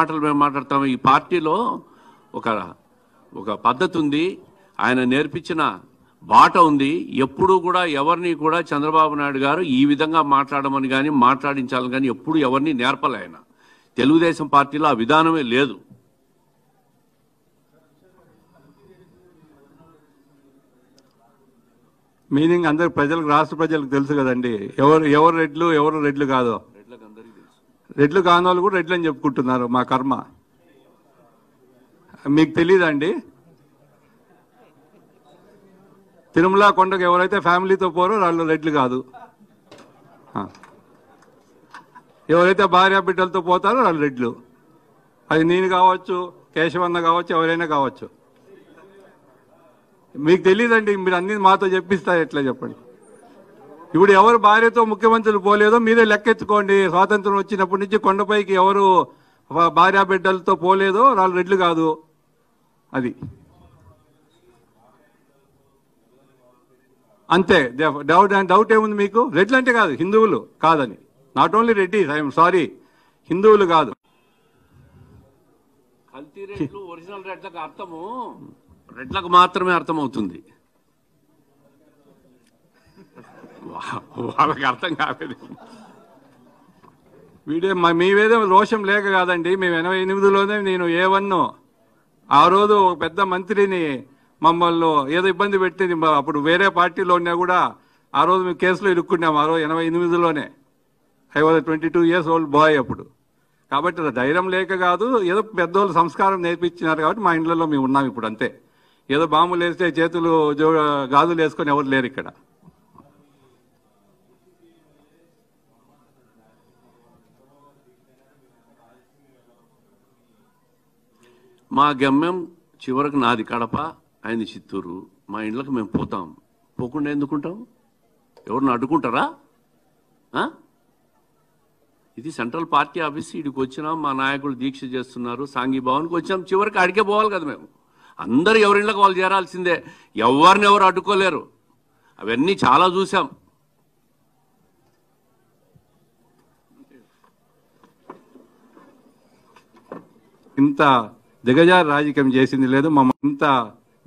మాటలు మేము మాట్లాడతాము ఈ పార్టీలో ఒక ఒక పద్ధతి ఉంది ఆయన నేర్పించిన బాట ఉంది ఎప్పుడు కూడా ఎవరిని కూడా చంద్రబాబు నాయుడు గారు ఈ విధంగా మాట్లాడమని కానీ మాట్లాడించాలని కానీ ఎప్పుడు ఎవరిని నేర్పలే ఆయన తెలుగుదేశం పార్టీలో ఆ విధానమే లేదు మీనింగ్ అందరు ప్రజలకు రాష్ట్ర ప్రజలకు తెలుసు కదండి ఎవరు ఎవరు రెడ్లు ఎవరు రెడ్లు కాదు రెడ్లు కానోళ్ళు కూడా రెడ్లు అని చెప్పుకుంటున్నారు మా కర్మ మీకు తెలీదండి తిరుమల కొండకు ఎవరైతే ఫ్యామిలీతో పోరో వాళ్ళు రెడ్లు కాదు ఎవరైతే భార్య బిడ్డలతో పోతారో వాళ్ళు రెడ్లు అది నేను కావచ్చు కేశవన్న కావచ్చు ఎవరైనా కావచ్చు మీకు తెలియదండి మీరు అన్ని మాతో చెప్పిస్తారు ఎట్లా చెప్పండి ఇప్పుడు ఎవరు భార్యతో ముఖ్యమంత్రులు పోలేదో మీరే లెక్కెత్తుకోండి స్వాతంత్రం వచ్చినప్పటి నుంచి కొండపైకి ఎవరు భార్య బిడ్డలతో పోలేదో వాళ్ళు రెడ్లు కాదు అది అంతే డౌట్ డౌట్ ఏముంది మీకు రెడ్లు అంటే కాదు హిందువులు కాదని not only Reddy I'm sorry హిందువులు కాదు కల్తీ రెడ్లు ఒరిజినల్ రెడ్లకు అర్థము రెడ్లకు మాత్రమే అర్థమవుతుంది వాళ్ళకి అర్థం కాలేదు వీడే మా మీ రోషం లేక కాదండి మేము ఎనభై ఎనిమిదిలోనే నేను ఏ ఆ రోజు ఒక పెద్ద మంత్రిని మమ్మల్ని ఏదో ఇబ్బంది పెట్టింది అప్పుడు వేరే పార్టీలో ఉన్నా కూడా ఆ రోజు మేము కేసులో ఇరుక్కున్నాం ఆ రోజు ఎనభై ఎనిమిదిలోనే I was twenty two years old boy అప్పుడు కాబట్టి ధైర్యం లేక కాదు ఏదో పెద్దోళ్ళు సంస్కారం నేర్పించినారు కాబట్టి మా ఇండ్లలో మేము ఉన్నాం ఇప్పుడు అంతే ఏదో బాంబులు వేస్తే చేతులు గాజులు వేసుకొని ఎవరు లేరు ఇక్కడ మా గమ్యం చివరకు నాది కడప ఆయన చిత్తూరు మా ఇండ్లకు మేము పోతాం పోకుండా ఎందుకుంటాం ఎవరిని అడ్డుకుంటారా ఇది సెంట్రల్ పార్టీ ఆఫీస్ ఇడికి వచ్చినాం మా నాయకులు దీక్ష చేస్తున్నారు భవన్కి వచ్చినాం చివరికి అడిగే పోవాలి కదా మేము అందరు ఎవరిండ్లకు వాళ్ళు చేరాల్సిందే ఎవరిని ఎవరు అడ్డుకోలేరు అవన్నీ చాలా చూసాం ఇంత దిగజారు రాజకీయం చేసింది లేదు మమ్మల్ని ఇంత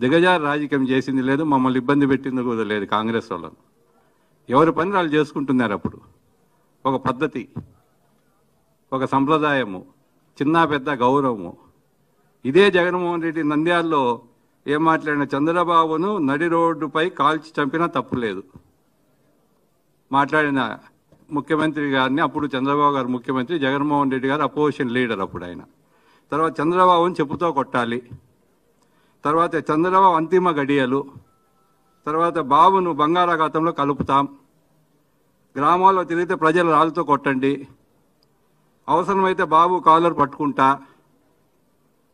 దిగజారు రాజకీయం చేసింది లేదు మమ్మల్ని ఇబ్బంది పెట్టింది కూడా లేదు కాంగ్రెస్ వాళ్ళను ఎవరి పని వాళ్ళు చేసుకుంటున్నారు అప్పుడు ఒక పద్ధతి ఒక సంప్రదాయము చిన్న పెద్ద గౌరవము ఇదే జగన్మోహన్ రెడ్డి నంద్యాల్లో ఏం మాట్లాడిన చంద్రబాబును నడి రోడ్డుపై కాల్చి చంపినా తప్పులేదు మాట్లాడిన ముఖ్యమంత్రి గారిని అప్పుడు చంద్రబాబు గారు ముఖ్యమంత్రి జగన్మోహన్ రెడ్డి గారు అపోజిషన్ లీడర్ అప్పుడు ఆయన తర్వాత చంద్రబాబుని చెప్పుతో కొట్టాలి తర్వాత చంద్రబాబు అంతిమ గడియలు తర్వాత బాబును బంగారాఘాతంలో కలుపుతాం గ్రామాల్లో తిరిగితే ప్రజలు రాళ్ళతో కొట్టండి అవసరమైతే బాబు కాలర్ పట్టుకుంటా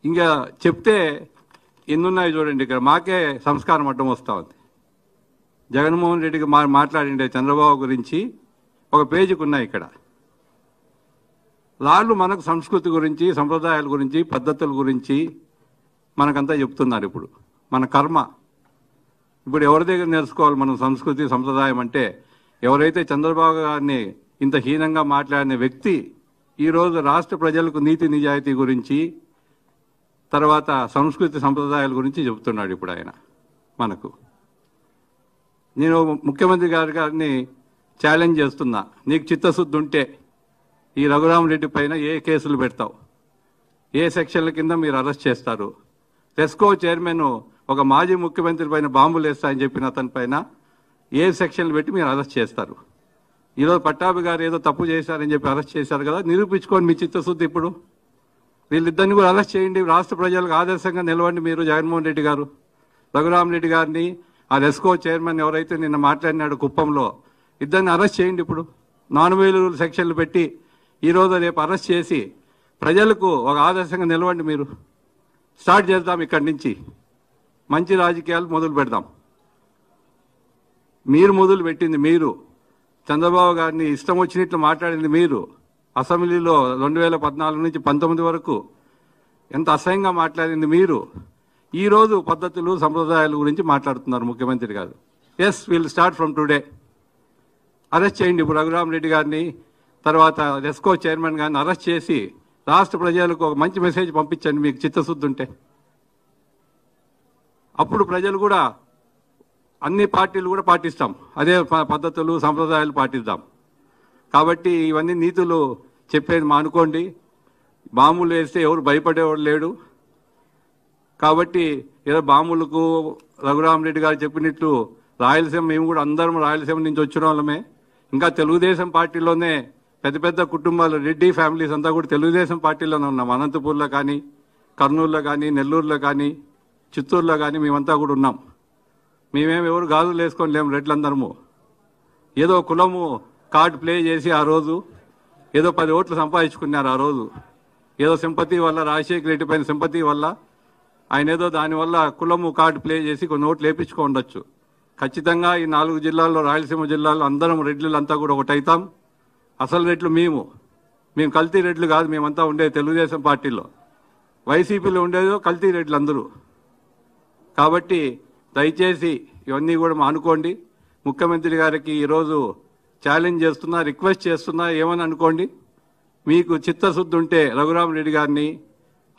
ఇంకా చెప్తే ఎన్నున్నాయి చూడండి ఇక్కడ మాకే సంస్కారం అడ్డం వస్తూ ఉంది జగన్మోహన్ రెడ్డికి మా మాట్లాడిండే చంద్రబాబు గురించి ఒక పేజీకి ఉన్నాయి ఇక్కడ వాళ్ళు మనకు సంస్కృతి గురించి సంప్రదాయాల గురించి పద్ధతుల గురించి మనకంతా చెప్తున్నారు ఇప్పుడు మన కర్మ ఇప్పుడు ఎవరి దగ్గర నేర్చుకోవాలి మనం సంస్కృతి సంప్రదాయం అంటే ఎవరైతే చంద్రబాబు గారిని ఇంత హీనంగా మాట్లాడిన వ్యక్తి ఈరోజు రాష్ట్ర ప్రజలకు నీతి నిజాయితీ గురించి తర్వాత సంస్కృతి సంప్రదాయాల గురించి చెబుతున్నాడు ఇప్పుడు ఆయన మనకు నేను ముఖ్యమంత్రి గారి గారిని ఛాలెంజ్ చేస్తున్నా నీకు చిత్తశుద్ధి ఉంటే ఈ రఘురామరెడ్డి పైన ఏ కేసులు పెడతావు ఏ సెక్షన్ల కింద మీరు అరెస్ట్ చేస్తారు టెస్కో చైర్మన్ ఒక మాజీ ముఖ్యమంత్రి పైన బాంబులు వేస్తాయని చెప్పిన అతని పైన ఏ సెక్షన్లు పెట్టి మీరు అరెస్ట్ చేస్తారు ఈరోజు పట్టాభి గారు ఏదో తప్పు చేశారని చెప్పి అరెస్ట్ చేశారు కదా నిరూపించుకోండి మీ చిత్తశుద్ధి ఇప్పుడు వీళ్ళిద్దరిని కూడా అరెస్ట్ చేయండి రాష్ట్ర ప్రజలకు ఆదర్శంగా నిలవండి మీరు జగన్మోహన్ రెడ్డి గారు రఘురామరెడ్డి గారిని ఆ రెస్కో చైర్మన్ ఎవరైతే నిన్న మాట్లాడినాడు కుప్పంలో ఇద్దరిని అరెస్ట్ చేయండి ఇప్పుడు నాన్ వేలు సెక్షన్లు పెట్టి ఈరోజు రేపు అరెస్ట్ చేసి ప్రజలకు ఒక ఆదర్శంగా నిలవండి మీరు స్టార్ట్ చేద్దాం ఇక్కడి నుంచి మంచి రాజకీయాలు మొదలు పెడదాం మీరు మొదలు పెట్టింది మీరు చంద్రబాబు గారిని ఇష్టం వచ్చినట్లు మాట్లాడింది మీరు అసెంబ్లీలో రెండు వేల పద్నాలుగు నుంచి పంతొమ్మిది వరకు ఎంత అసహ్యంగా మాట్లాడింది మీరు ఈరోజు పద్ధతులు సంప్రదాయాల గురించి మాట్లాడుతున్నారు ముఖ్యమంత్రి గారు yes will start from today arrest చేయండి ఇప్పుడు రఘురామ్ రెడ్డి గారిని తర్వాత రెస్కో చైర్మన్ గారిని అరెస్ట్ చేసి రాష్ట్ర ప్రజలకు ఒక మంచి మెసేజ్ పంపించండి మీకు చిత్తశుద్ధి ఉంటే అప్పుడు ప్రజలు కూడా అన్ని పార్టీలు కూడా పాటిస్తాం అదే పద్ధతులు సంప్రదాయాలు పాటిద్దాం కాబట్టి ఇవన్నీ నీతులు చెప్పేది మానుకోండి బాంబులు వేస్తే ఎవరు భయపడేవాడు లేడు కాబట్టి ఏదో బాంబులకు రఘురామరెడ్డి గారు చెప్పినట్లు రాయలసీమ మేము కూడా అందరం రాయలసీమ నుంచి వచ్చిన వాళ్ళమే ఇంకా తెలుగుదేశం పార్టీలోనే పెద్ద పెద్ద కుటుంబాలు రెడ్డి ఫ్యామిలీస్ అంతా కూడా తెలుగుదేశం పార్టీలోనే ఉన్నాం అనంతపూర్లో కానీ కర్నూలులో కానీ నెల్లూరులో కానీ చిత్తూరులో కానీ మేమంతా కూడా ఉన్నాం మేమేమి ఎవరు గాజులు వేసుకొని లేము రెడ్లందరము ఏదో కులము కార్డ్ ప్లే చేసి ఆ రోజు ఏదో పది ఓట్లు సంపాదించుకున్నారు ఆ రోజు ఏదో సింపతి వల్ల రాజశేఖర రెడ్డి పైన సింపతి వల్ల ఆయన ఏదో దానివల్ల కులము కార్డు ప్లే చేసి కొన్ని ఓట్లు వేపించుకో ఉండొచ్చు ఖచ్చితంగా ఈ నాలుగు జిల్లాల్లో రాయలసీమ జిల్లాలో అందరం రెడ్లంతా కూడా ఒకటైతాం అసలు రెట్లు మేము మేము కల్తీ రెట్లు కాదు మేమంతా ఉండేది తెలుగుదేశం పార్టీలో వైసీపీలో ఉండేదో కల్తీ రెట్లు అందరూ కాబట్టి దయచేసి ఇవన్నీ కూడా అనుకోండి ముఖ్యమంత్రి గారికి ఈరోజు ఛాలెంజ్ చేస్తున్నా రిక్వెస్ట్ చేస్తున్నా ఏమని అనుకోండి మీకు చిత్తశుద్ధి ఉంటే రఘురామరెడ్డి గారిని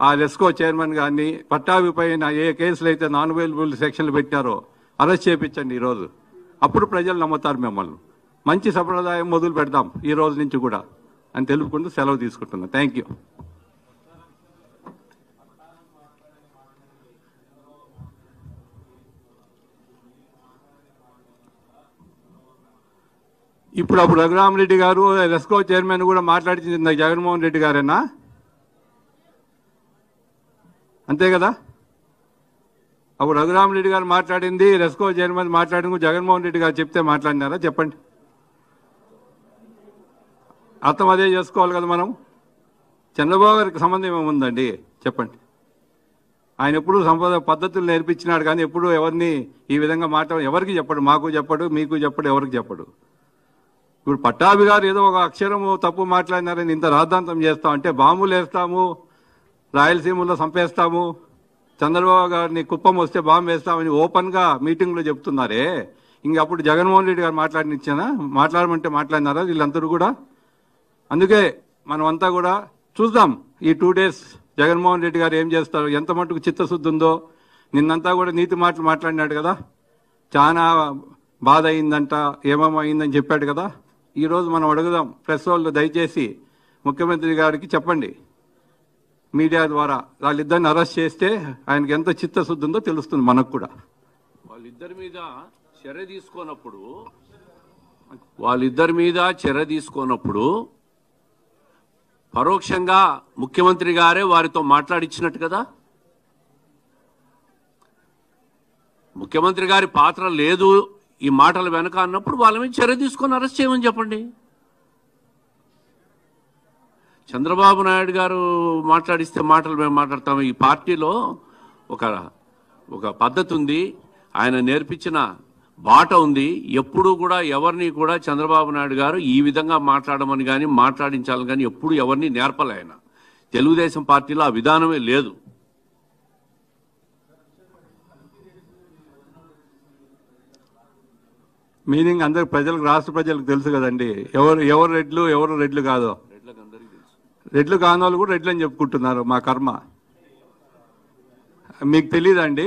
ఆ రెస్కో చైర్మన్ గారిని పట్టాభి పైన ఏ కేసులు అయితే నాన్ అవైలబుల్ సెక్షన్లు పెట్టారో అరెస్ట్ చేయించండి ఈరోజు అప్పుడు ప్రజలు నమ్ముతారు మిమ్మల్ని మంచి సంప్రదాయం మొదలు పెడదాం ఈ రోజు నుంచి కూడా అని తెలుపుకుంటూ సెలవు తీసుకుంటున్నాను థ్యాంక్ యూ ఇప్పుడు అప్పుడు రఘురామరెడ్డి గారు రెస్కో చైర్మన్ కూడా మాట్లాడించింది జగన్మోహన్ రెడ్డి గారేనా అంతే కదా అప్పుడు రఘురామరెడ్డి గారు మాట్లాడింది రెస్కో చైర్మన్ మాట్లాడింది జగన్మోహన్ రెడ్డి గారు చెప్తే మాట్లాడినారా చెప్పండి అర్థం అదే చేసుకోవాలి కదా మనం చంద్రబాబు గారికి సంబంధం ఏముందండి చెప్పండి ఆయన ఎప్పుడు సంపద పద్ధతులు నేర్పించినాడు కానీ ఎప్పుడు ఎవరిని ఈ విధంగా మాట్లాడు ఎవరికి చెప్పడు మాకు చెప్పడు మీకు చెప్పడు ఎవరికి చెప్పడు ఇప్పుడు పట్టాభి గారు ఏదో ఒక అక్షరము తప్పు మాట్లాడినారని ఇంత రాద్ధాంతం చేస్తాం అంటే బాంబులు వేస్తాము రాయలసీమలో చంపేస్తాము చంద్రబాబు గారిని కుప్పం వస్తే బాంబు వేస్తామని ఓపెన్గా మీటింగ్లో చెప్తున్నారే ఇంక అప్పుడు జగన్మోహన్ రెడ్డి గారు మాట్లాడినిచ్చానా మాట్లాడమంటే మాట్లాడినారా వీళ్ళందరూ కూడా అందుకే మనమంతా కూడా చూద్దాం ఈ టూ డేస్ జగన్మోహన్ రెడ్డి గారు ఏం చేస్తారు ఎంత మటుకు చిత్తశుద్ధి ఉందో నిన్నంతా కూడా నీతి మాటలు మాట్లాడినాడు కదా చాలా బాధ అయిందంట ఏమేమో అయిందని చెప్పాడు కదా ఈరోజు మనం అడుగుదాం ప్రెస్ వాళ్ళు దయచేసి ముఖ్యమంత్రి గారికి చెప్పండి మీడియా ద్వారా వాళ్ళిద్దరిని అరెస్ట్ చేస్తే ఆయనకి ఎంత చిత్తశుద్ధి ఉందో తెలుస్తుంది మనకు కూడా వాళ్ళిద్దరి మీద చర్య తీసుకోనప్పుడు వాళ్ళిద్దరి మీద చర్య తీసుకోనప్పుడు పరోక్షంగా ముఖ్యమంత్రి గారే వారితో మాట్లాడిచ్చినట్టు కదా ముఖ్యమంత్రి గారి పాత్ర లేదు ఈ మాటల వెనక అన్నప్పుడు వాళ్ళ మీద చర్య తీసుకొని అరెస్ట్ చేయమని చెప్పండి చంద్రబాబు నాయుడు గారు మాట్లాడిస్తే మాటలు మేము మాట్లాడతాము ఈ పార్టీలో ఒక ఒక పద్ధతి ఉంది ఆయన నేర్పించిన బాట ఉంది ఎప్పుడూ కూడా ఎవరిని కూడా చంద్రబాబు నాయుడు గారు ఈ విధంగా మాట్లాడమని కానీ మాట్లాడించాలని కానీ ఎప్పుడు ఎవరిని నేర్పలే ఆయన తెలుగుదేశం పార్టీలో ఆ విధానమే లేదు మీనింగ్ అందరు ప్రజలకు రాష్ట్ర ప్రజలకు తెలుసు కదండి ఎవరు ఎవరు రెడ్లు ఎవరు రెడ్లు కాదు రెడ్లు కాని వాళ్ళు కూడా రెడ్లు అని చెప్పుకుంటున్నారు మా కర్మ మీకు అండి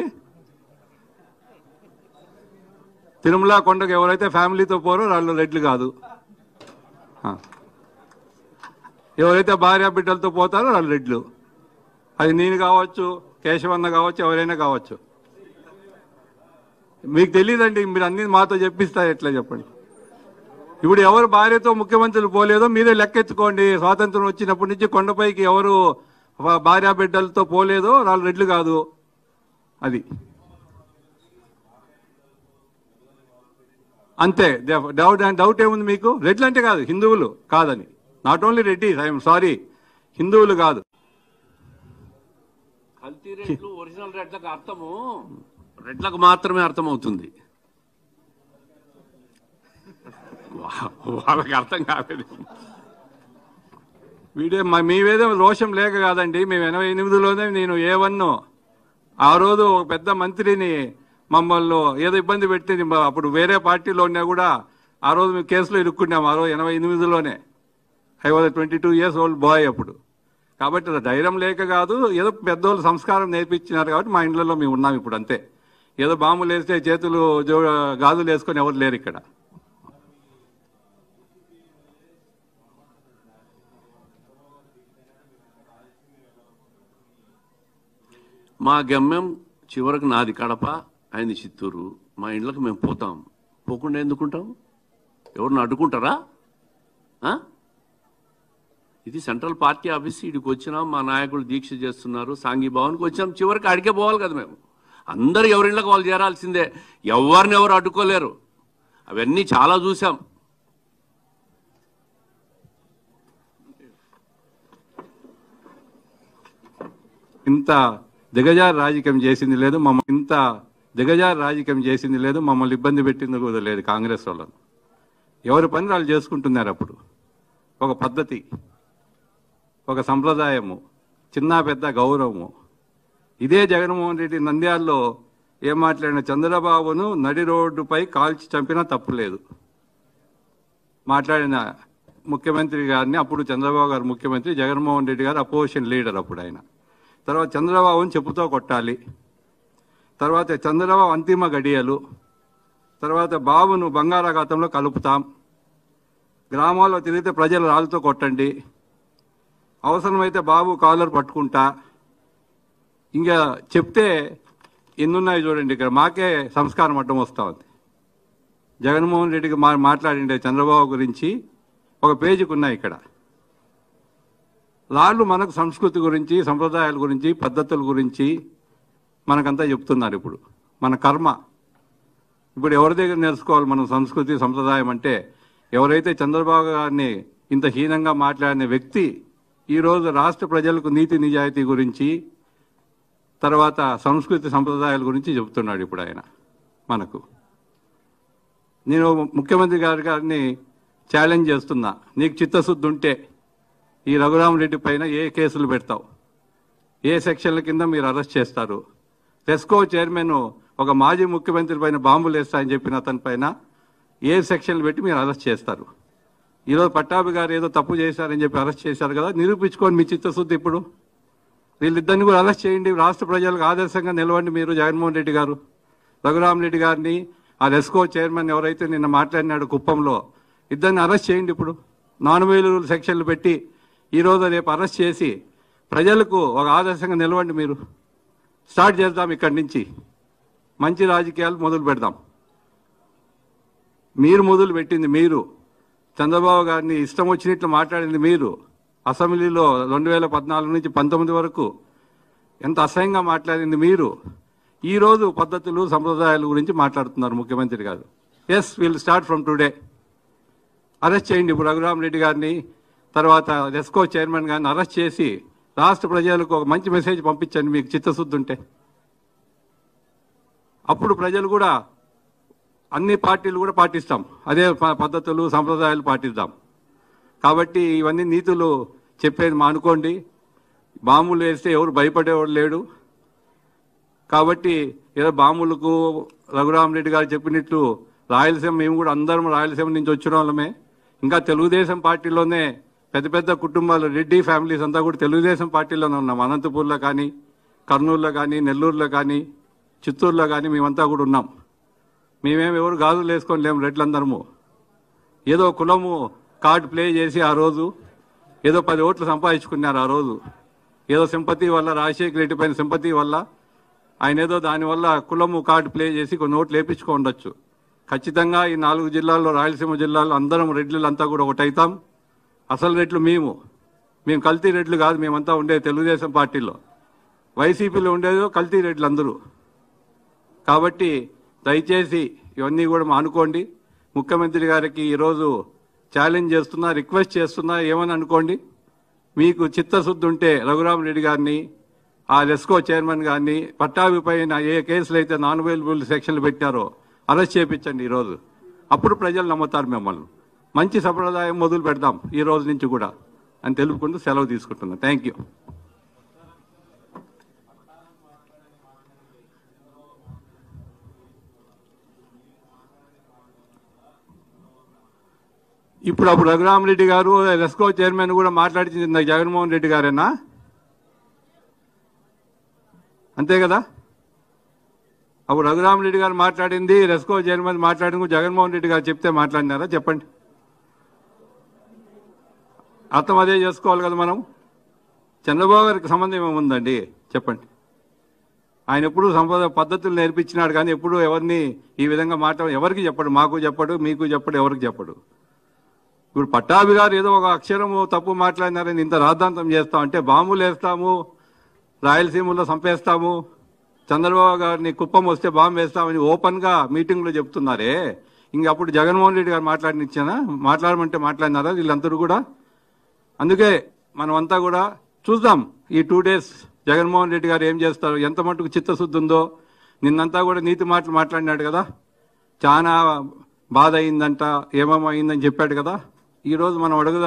తిరుమల కొండకు ఎవరైతే ఫ్యామిలీతో పోరో వాళ్ళు రెడ్లు కాదు ఎవరైతే భార్య బిడ్డలతో పోతారో వాళ్ళు రెడ్లు అది నేను కావచ్చు కేశవన్న కావచ్చు ఎవరైనా కావచ్చు మీకు తెలియదండి మీరు అన్ని మాతో చెప్పిస్తారు ఎట్లా చెప్పండి ఇప్పుడు ఎవరు భార్యతో ముఖ్యమంత్రులు పోలేదో మీరే లెక్కెత్తుకోండి స్వాతంత్రం వచ్చినప్పటి నుంచి కొండపైకి ఎవరు భార్యా బిడ్డలతో పోలేదో వాళ్ళు రెడ్లు కాదు అది అంతే డౌట్ డౌట్ ఏముంది మీకు రెడ్లు అంటే కాదు హిందువులు కాదని not only Reddy I'm sorry హిందువులు కాదు ఒరిజినల్ రెడ్లకు అర్థము రెడ్లకు మాత్రమే అర్థమవుతుంది వాళ్ళకి అర్థం కాలేదు వీడే మా మీవేదో రోషం లేక కాదండి మేము ఎనభై ఎనిమిదిలోనే నేను ఏ ఆ రోజు ఒక పెద్ద మంత్రిని మమ్మల్ని ఏదో ఇబ్బంది పెట్టింది అప్పుడు వేరే పార్టీలో ఉన్నా కూడా ఆ రోజు మేము కేసులో ఇరుక్కున్నాము ఆ రోజు ఎనభై ఎనిమిదిలోనే I was twenty two years old boy అప్పుడు కాబట్టి ధైర్యం లేక కాదు ఏదో పెద్దోళ్ళు సంస్కారం నేర్పించినారు కాబట్టి మా ఇండ్లలో మేము ఉన్నాం ఇప్పుడు అంతే ఏదో బాంబులు వేస్తే చేతులు జో గాజులు వేసుకొని ఎవరు లేరు ఇక్కడ మా గమ్యం చివరకు నాది కడప ఆయన చిత్తూరు మా ఇండ్లకు మేము పోతాం పోకుండా ఎందుకుంటాం ఎవరిని అడ్డుకుంటారా ఇది సెంట్రల్ పార్టీ ఆఫీస్ ఇక్కడికి వచ్చినాం మా నాయకులు దీక్ష చేస్తున్నారు సాంఘీభావన్కి వచ్చాం చివరికి అడిగే పోవాలి కదా మేము అందరు ఎవరిళ్ళకి వాళ్ళు చేరాల్సిందే ఎవరిని ఎవరు అడ్డుకోలేరు అవన్నీ చాలా చూసాం ఇంత దిగజారు రాజకీయం చేసింది లేదు మమ్మ ఇంత దిగజారు రాజకీయం చేసింది లేదు మమ్మల్ని ఇబ్బంది పెట్టింది కూడా లేదు కాంగ్రెస్ వాళ్ళను ఎవరి పని వాళ్ళు చేసుకుంటున్నారు అప్పుడు ఒక పద్ధతి ఒక సంప్రదాయము చిన్న పెద్ద గౌరవము ఇదే జగన్మోహన్ రెడ్డి నంద్యాల్లో ఏం మాట్లాడిన చంద్రబాబును నడి రోడ్డుపై కాల్చి చంపినా తప్పు లేదు మాట్లాడిన ముఖ్యమంత్రి గారిని అప్పుడు చంద్రబాబు గారు ముఖ్యమంత్రి జగన్మోహన్ రెడ్డి గారు అపోజిషన్ లీడర్ అప్పుడు ఆయన తర్వాత చంద్రబాబుని చెప్పుతో కొట్టాలి తర్వాత చంద్రబాబు అంతిమ గడియలు తర్వాత బాబును బంగారాఘాతంలో కలుపుతాం గ్రామాల్లో తిరిగితే ప్రజలు రాళ్ళతో కొట్టండి అవసరమైతే బాబు కాలర్ పట్టుకుంటా ఇంకా చెప్తే ఎన్నున్నాయి చూడండి ఇక్కడ మాకే సంస్కారం అడ్డం వస్తూ ఉంది జగన్మోహన్ రెడ్డికి మా మాట్లాడిండే చంద్రబాబు గురించి ఒక పేజీకి ఉన్నాయి ఇక్కడ రాళ్ళు మనకు సంస్కృతి గురించి సంప్రదాయాల గురించి పద్ధతుల గురించి మనకంతా చెప్తున్నారు ఇప్పుడు మన కర్మ ఇప్పుడు ఎవరి దగ్గర నేర్చుకోవాలి మనం సంస్కృతి సంప్రదాయం అంటే ఎవరైతే చంద్రబాబు గారిని ఇంత హీనంగా మాట్లాడిన వ్యక్తి ఈరోజు రాష్ట్ర ప్రజలకు నీతి నిజాయితీ గురించి తర్వాత సంస్కృతి సంప్రదాయాల గురించి చెబుతున్నాడు ఇప్పుడు ఆయన మనకు నేను ముఖ్యమంత్రి గారి గారిని ఛాలెంజ్ చేస్తున్నా నీకు చిత్తశుద్ధి ఉంటే ఈ రఘురామరెడ్డి పైన ఏ కేసులు పెడతావు ఏ సెక్షన్ల కింద మీరు అరెస్ట్ చేస్తారు టెస్కో చైర్మన్ ఒక మాజీ ముఖ్యమంత్రి పైన బాంబులు వేస్తాయని చెప్పిన అతని పైన ఏ సెక్షన్లు పెట్టి మీరు అరెస్ట్ చేస్తారు ఈరోజు పట్టాభి గారు ఏదో తప్పు చేశారని చెప్పి అరెస్ట్ చేశారు కదా నిరూపించుకోండి మీ చిత్తశుద్ధి ఇప్పుడు వీళ్ళిద్దరిని కూడా అరెస్ట్ చేయండి రాష్ట్ర ప్రజలకు ఆదర్శంగా నిలవండి మీరు జగన్మోహన్ రెడ్డి గారు రఘురామ్ రెడ్డి గారిని ఆ రెస్కో చైర్మన్ ఎవరైతే నిన్న మాట్లాడినాడు కుప్పంలో ఇద్దరిని అరెస్ట్ చేయండి ఇప్పుడు నాన్ వేలు సెక్షన్లు పెట్టి ఈరోజు రేపు అరెస్ట్ చేసి ప్రజలకు ఒక ఆదర్శంగా నిలవండి మీరు స్టార్ట్ చేద్దాం ఇక్కడి నుంచి మంచి రాజకీయాలు మొదలు పెడదాం మీరు మొదలు పెట్టింది మీరు చంద్రబాబు గారిని ఇష్టం వచ్చినట్లు మాట్లాడింది మీరు అసెంబ్లీలో రెండు వేల పద్నాలుగు నుంచి పంతొమ్మిది వరకు ఎంత అసహ్యంగా మాట్లాడింది మీరు ఈరోజు పద్ధతులు సంప్రదాయాల గురించి మాట్లాడుతున్నారు ముఖ్యమంత్రి గారు yes will start from today arrest చేయండి రఘురామ్ రెడ్డి గారిని తర్వాత రెస్కో చైర్మన్ గారిని అరెస్ట్ చేసి రాష్ట్ర ప్రజలకు ఒక మంచి మెసేజ్ పంపించండి మీకు చిత్తశుద్ధి ఉంటే అప్పుడు ప్రజలు కూడా అన్ని పార్టీలు కూడా పాటిస్తాం అదే పద్ధతులు సంప్రదాయాలు పాటిద్దాం కాబట్టి ఇవన్నీ నీతులు చెప్పేది మానుకోండి బాంబులు వేస్తే ఎవరు భయపడేవాడు లేడు కాబట్టి ఏదో బాంబులకు రఘురామరెడ్డి గారు చెప్పినట్లు రాయలసీమ మేము కూడా అందరం రాయలసీమ నుంచి వచ్చిన వాళ్ళమే ఇంకా తెలుగుదేశం పార్టీలోనే పెద్ద పెద్ద కుటుంబాలు రెడ్డి ఫ్యామిలీస్ అంతా కూడా తెలుగుదేశం పార్టీలోనే ఉన్నాం అనంతపూర్లో కానీ కర్నూలులో కానీ నెల్లూరులో కానీ చిత్తూరులో కానీ మేమంతా కూడా ఉన్నాం మేమేమి ఎవరు గాజులు వేసుకొని లేము రెడ్లందరము ఏదో కులము కార్డు ప్లే చేసి ఆ రోజు ఏదో పది ఓట్లు సంపాదించుకున్నారు ఆ రోజు ఏదో సింపతి వల్ల రాజశేఖర రెడ్డి పైన సింపతి వల్ల ఆయన ఏదో దానివల్ల కులము కార్డు ప్లే చేసి కొన్ని ఓట్లు వేపించుకోండొచ్చు ఖచ్చితంగా ఈ నాలుగు జిల్లాల్లో రాయలసీమ జిల్లాలో అందరం రెడ్లంతా కూడా ఒకటవుతాం అసలు రెట్లు మేము మేము కల్తీ రెట్లు కాదు మేమంతా ఉండే తెలుగుదేశం పార్టీలో వైసీపీలో ఉండేదో కల్తీ రెట్లు అందరూ కాబట్టి దయచేసి ఇవన్నీ కూడా మానుకోండి ముఖ్యమంత్రి గారికి ఈరోజు ఛాలెంజ్ చేస్తున్నా రిక్వెస్ట్ చేస్తున్నా ఏమని అనుకోండి మీకు చిత్తశుద్ధి ఉంటే రఘురామరెడ్డి గారిని ఆ లెస్కో చైర్మన్ గారిని పట్టాభి పైన ఏ కేసులు అయితే నాన్ అవైలబుల్ సెక్షన్లు పెట్టారో అరెస్ట్ చేయించండి ఈరోజు అప్పుడు ప్రజలు నమ్ముతారు మిమ్మల్ని మంచి సంప్రదాయం మొదలు పెడదాం ఈ రోజు నుంచి కూడా అని తెలుపుకుంటూ సెలవు తీసుకుంటున్నాను థ్యాంక్ యూ ఇప్పుడు అప్పుడు రఘురామరెడ్డి గారు ఎస్కో చైర్మన్ కూడా మాట్లాడించింది ఇందాక జగన్మోహన్ రెడ్డి గారేనా అంతే కదా అప్పుడు రఘురామరెడ్డి గారు మాట్లాడింది రెస్కో చైర్మన్ మాట్లాడింది జగన్మోహన్ రెడ్డి గారు చెప్తే మాట్లాడినారా చెప్పండి అర్థం అదే చేసుకోవాలి కదా మనం చంద్రబాబు గారికి సంబంధం ఏముందండి చెప్పండి ఆయన ఎప్పుడు సంపద పద్ధతులు నేర్పించినాడు కానీ ఎప్పుడు ఎవరిని ఈ విధంగా మాట ఎవరికి చెప్పడు మాకు చెప్పడు మీకు చెప్పడు ఎవరికి చెప్పడు ఇప్పుడు పట్టాభి గారు ఏదో ఒక అక్షరము తప్పు మాట్లాడినారని ఇంత రాద్ధాంతం చేస్తామంటే బాంబులు వేస్తాము రాయలసీమలో చంపేస్తాము చంద్రబాబు గారిని కుప్పం వస్తే బాంబు వేస్తామని ఓపెన్గా మీటింగ్లో చెప్తున్నారే ఇంక అప్పుడు జగన్మోహన్ రెడ్డి గారు మాట్లాడినిచ్చానా మాట్లాడమంటే మాట్లాడినారా వీళ్ళందరూ కూడా అందుకే మనమంతా కూడా చూద్దాం ఈ టూ డేస్ జగన్మోహన్ రెడ్డి గారు ఏం చేస్తారు ఎంత మటుకు చిత్తశుద్ధి ఉందో నిన్నంతా కూడా నీతి మాటలు మాట్లాడినాడు కదా చాలా బాధ అయిందంట ఏమేమో అయిందని చెప్పాడు కదా ఈరోజు మనం అడుగుదాం